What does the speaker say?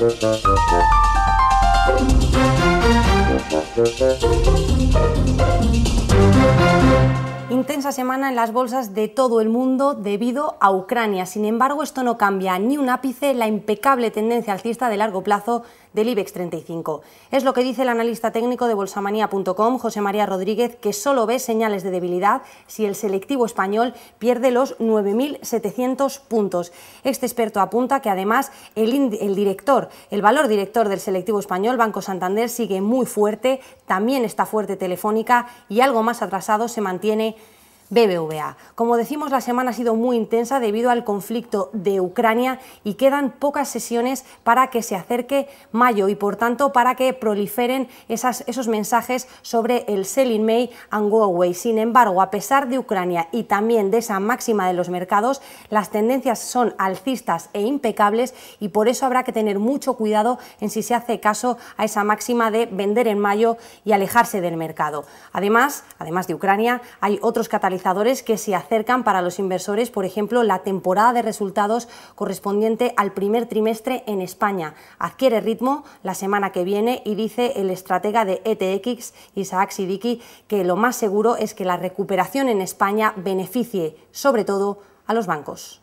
Thank esa semana en las bolsas de todo el mundo debido a Ucrania. Sin embargo, esto no cambia ni un ápice la impecable tendencia alcista de largo plazo del IBEX 35. Es lo que dice el analista técnico de bolsamanía.com, José María Rodríguez, que solo ve señales de debilidad si el selectivo español pierde los 9.700 puntos. Este experto apunta que además el director, el valor director del selectivo español, Banco Santander, sigue muy fuerte, también está fuerte Telefónica y algo más atrasado se mantiene BBVA. Como decimos, la semana ha sido muy intensa debido al conflicto de Ucrania y quedan pocas sesiones para que se acerque mayo y, por tanto, para que proliferen esos mensajes sobre el selling May and go away. Sin embargo, a pesar de Ucrania y también de esa máxima de los mercados, las tendencias son alcistas e impecables y por eso habrá que tener mucho cuidado en si se hace caso a esa máxima de vender en mayo y alejarse del mercado. Además, además de Ucrania, hay otros catalizadores que se acercan para los inversores, por ejemplo, la temporada de resultados correspondiente al primer trimestre en España. Adquiere ritmo la semana que viene y dice el estratega de ETX, Isaac Sidiki, que lo más seguro es que la recuperación en España beneficie sobre todo a los bancos.